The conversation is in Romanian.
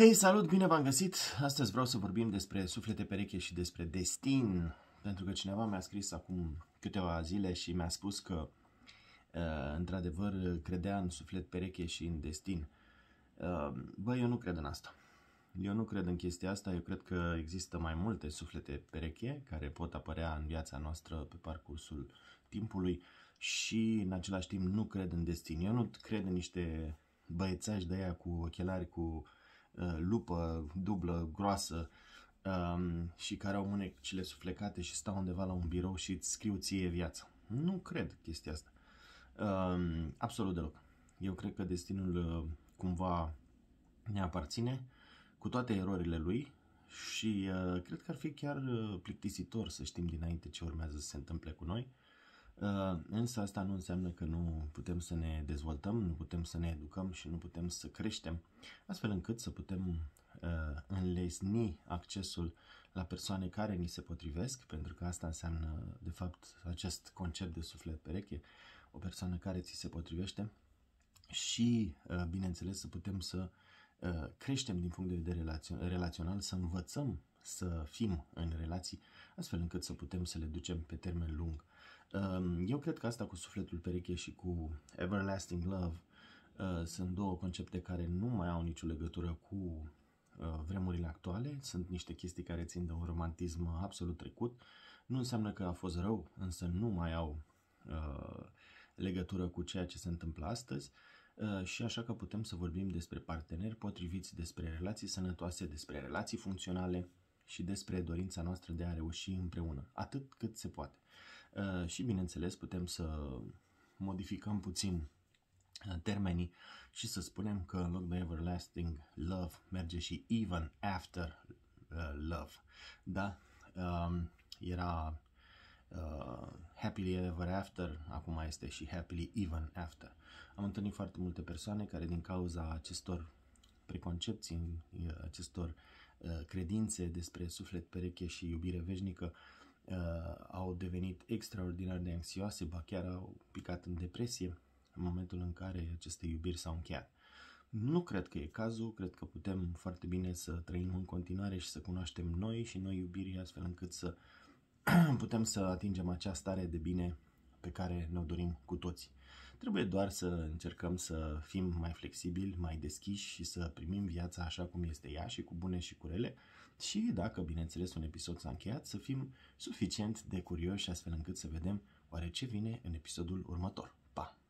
Hei, salut, bine v-am găsit! Astăzi vreau să vorbim despre suflete pereche și despre destin, pentru că cineva mi-a scris acum câteva zile și mi-a spus că uh, într-adevăr credea în suflet pereche și în destin. Uh, bă, eu nu cred în asta. Eu nu cred în chestia asta, eu cred că există mai multe suflete pereche care pot apărea în viața noastră pe parcursul timpului și în același timp nu cred în destin. Eu nu cred în niște băiețași de aia cu ochelari, cu uh, Uh, lupă dublă, groasă um, și care au mânecile suflecate și stau undeva la un birou și îți scriu ție viața. Nu cred chestia asta. Um, absolut deloc. Eu cred că destinul uh, cumva ne aparține cu toate erorile lui și uh, cred că ar fi chiar plictisitor să știm dinainte ce urmează să se întâmple cu noi. Uh, însă asta nu înseamnă că nu putem să ne dezvoltăm, nu putem să ne educăm și nu putem să creștem, astfel încât să putem uh, înlesni accesul la persoane care ni se potrivesc, pentru că asta înseamnă, de fapt, acest concept de suflet pereche, o persoană care ți se potrivește și, uh, bineînțeles, să putem să creștem din punct de vedere relațional, să învățăm să fim în relații, astfel încât să putem să le ducem pe termen lung. Ehm, eu cred că asta cu sufletul pereche și cu Everlasting Love uh, sunt două concepte care nu mai au nicio legătură cu uh, vremurile actuale, sunt niște chestii care țin de un romantism absolut trecut. Nu înseamnă că a fost rău, însă nu mai au uh, legătură cu ceea ce se întâmplă astăzi și așa că putem să vorbim despre parteneri potriviți, despre relații sănătoase, despre relații funcționale și despre dorința noastră de a reuși împreună, atât cât se poate. Uh, și bineînțeles putem să modificăm puțin uh, termenii și să spunem că în loc de everlasting love merge și even after uh, love. Da? Um, era happily ever after, acum este și happily even after. Am întâlnit foarte multe persoane care din cauza acestor preconcepții, acestor credințe despre suflet, pereche și iubire veșnică, uh, au devenit extraordinar de anxioase, ba chiar au picat în depresie în momentul în care aceste iubiri s-au încheiat. Nu cred că e cazul, cred că putem foarte bine să trăim în continuare și să cunoaștem noi și noi iubirii astfel încât să putem să atingem acea stare de bine pe care ne-o dorim cu toții. Trebuie doar să încercăm să fim mai flexibili, mai deschiși și să primim viața așa cum este ea și cu bune și cu rele și dacă, bineînțeles, un episod s-a încheiat, să fim suficient de curioși astfel încât să vedem oare ce vine în episodul următor. Pa!